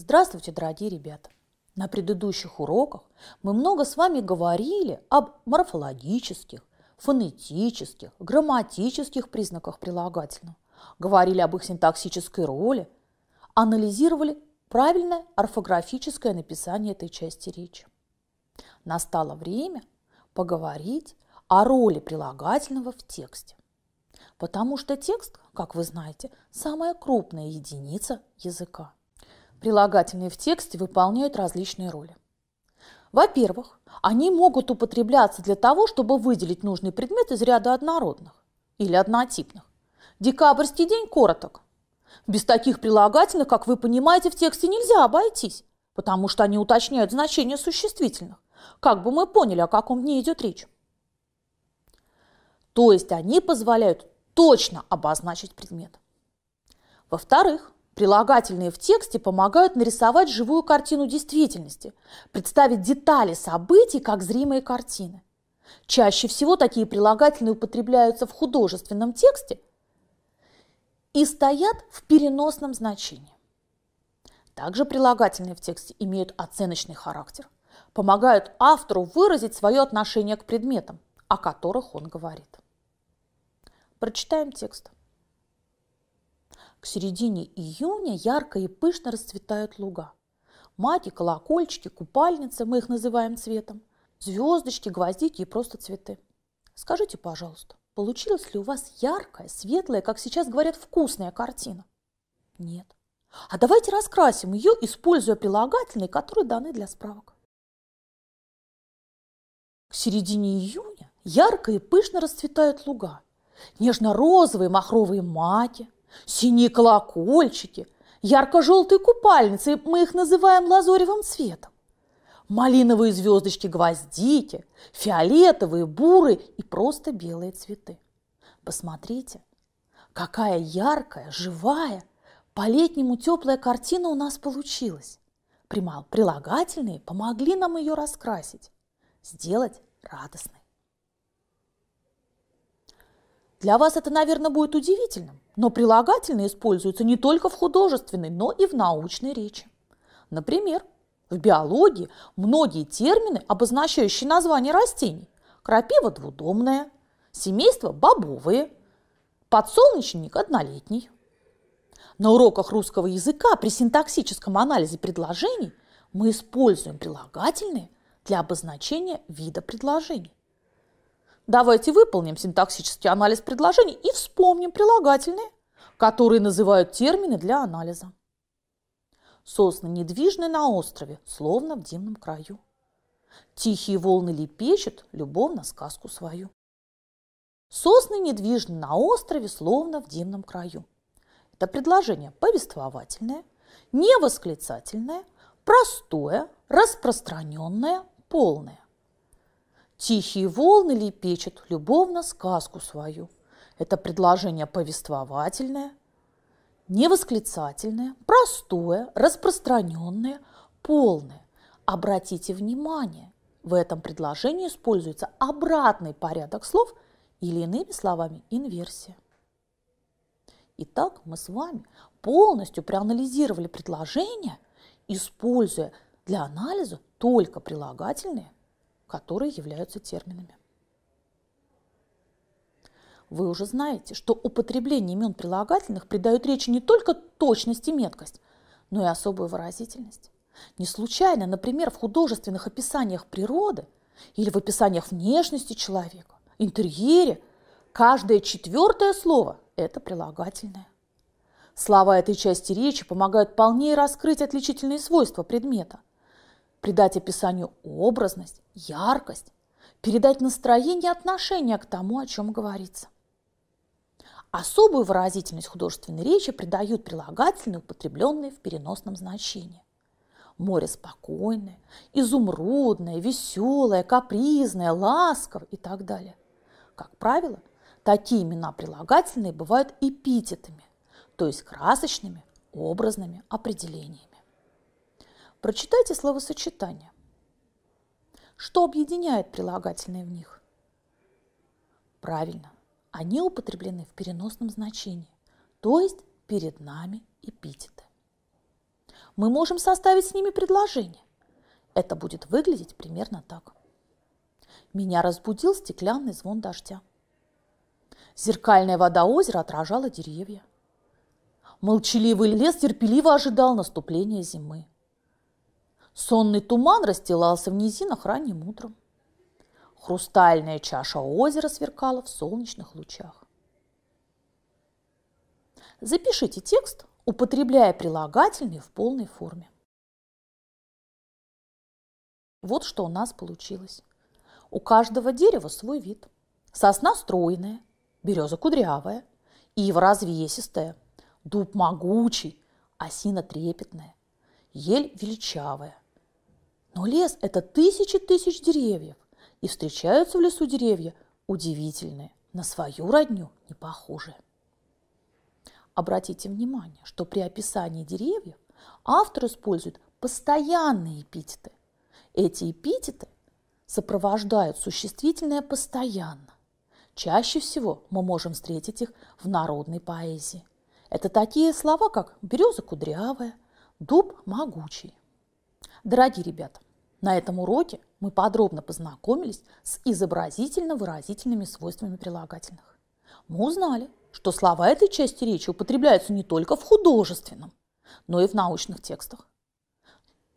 Здравствуйте, дорогие ребята! На предыдущих уроках мы много с вами говорили об морфологических, фонетических, грамматических признаках прилагательного, говорили об их синтаксической роли, анализировали правильное орфографическое написание этой части речи. Настало время поговорить о роли прилагательного в тексте, потому что текст, как вы знаете, самая крупная единица языка – прилагательные в тексте выполняют различные роли. Во-первых, они могут употребляться для того, чтобы выделить нужный предмет из ряда однородных или однотипных. Декабрьский день короток. Без таких прилагательных, как вы понимаете, в тексте нельзя обойтись, потому что они уточняют значение существительных. Как бы мы поняли, о каком дне идет речь. То есть они позволяют точно обозначить предмет. Во-вторых, Прилагательные в тексте помогают нарисовать живую картину действительности, представить детали событий как зримые картины. Чаще всего такие прилагательные употребляются в художественном тексте и стоят в переносном значении. Также прилагательные в тексте имеют оценочный характер, помогают автору выразить свое отношение к предметам, о которых он говорит. Прочитаем текст. К середине июня ярко и пышно расцветают луга. Мати колокольчики, купальницы, мы их называем цветом, звездочки, гвоздики и просто цветы. Скажите, пожалуйста, получилась ли у вас яркая, светлая, как сейчас говорят, вкусная картина? Нет. А давайте раскрасим ее, используя прилагательные, которые даны для справок. К середине июня ярко и пышно расцветают луга. Нежно-розовые махровые маки – синие колокольчики, ярко-желтые купальницы, мы их называем лазоревым цветом, малиновые звездочки-гвоздики, фиолетовые, буры и просто белые цветы. Посмотрите, какая яркая, живая, по-летнему теплая картина у нас получилась. Прилагательные помогли нам ее раскрасить, сделать радостной. Для вас это, наверное, будет удивительным, но прилагательные используются не только в художественной, но и в научной речи. Например, в биологии многие термины, обозначающие название растений, крапива двудомная, семейство бобовые, подсолнечник однолетний. На уроках русского языка при синтаксическом анализе предложений мы используем прилагательные для обозначения вида предложений. Давайте выполним синтаксический анализ предложений и вспомним прилагательные, которые называют термины для анализа. Сосны недвижны на острове, словно в дивном краю. Тихие волны лепечут любовно сказку свою. Сосны недвижны на острове, словно в дивном краю. Это предложение повествовательное, невосклицательное, простое, распространенное, полное. Тихие волны лепечат любовно сказку свою. Это предложение повествовательное, невосклицательное, простое, распространенное, полное. Обратите внимание, в этом предложении используется обратный порядок слов или иными словами инверсия. Итак, мы с вами полностью проанализировали предложение, используя для анализа только прилагательные которые являются терминами. Вы уже знаете, что употребление имен прилагательных придает речи не только точность и меткость, но и особую выразительность. Не случайно, например, в художественных описаниях природы или в описаниях внешности человека, интерьере, каждое четвертое слово – это прилагательное. Слова этой части речи помогают полнее раскрыть отличительные свойства предмета придать описанию образность, яркость, передать настроение отношение к тому, о чем говорится. Особую выразительность художественной речи придают прилагательные, употребленные в переносном значении. Море спокойное, изумрудное, веселое, капризное, ласковое и так далее. Как правило, такие имена прилагательные бывают эпитетами, то есть красочными образными определениями. Прочитайте словосочетания. Что объединяет прилагательные в них? Правильно, они употреблены в переносном значении, то есть перед нами эпитеты. Мы можем составить с ними предложение. Это будет выглядеть примерно так. Меня разбудил стеклянный звон дождя. Зеркальная вода озера отражала деревья. Молчаливый лес терпеливо ожидал наступления зимы. Сонный туман расстилался в низинах ранним утром. Хрустальная чаша озера сверкала в солнечных лучах. Запишите текст, употребляя прилагательные в полной форме. Вот что у нас получилось. У каждого дерева свой вид. Сосна стройная, береза кудрявая, ива развесистая, дуб могучий, осина трепетная, ель величавая, но лес – это тысячи тысяч деревьев. И встречаются в лесу деревья удивительные, на свою родню не похожие. Обратите внимание, что при описании деревьев автор использует постоянные эпитеты. Эти эпитеты сопровождают существительное постоянно. Чаще всего мы можем встретить их в народной поэзии. Это такие слова, как береза кудрявая, дуб могучий. Дорогие ребята, на этом уроке мы подробно познакомились с изобразительно-выразительными свойствами прилагательных. Мы узнали, что слова этой части речи употребляются не только в художественном, но и в научных текстах.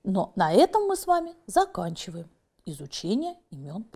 Но на этом мы с вами заканчиваем изучение имен прилагательных.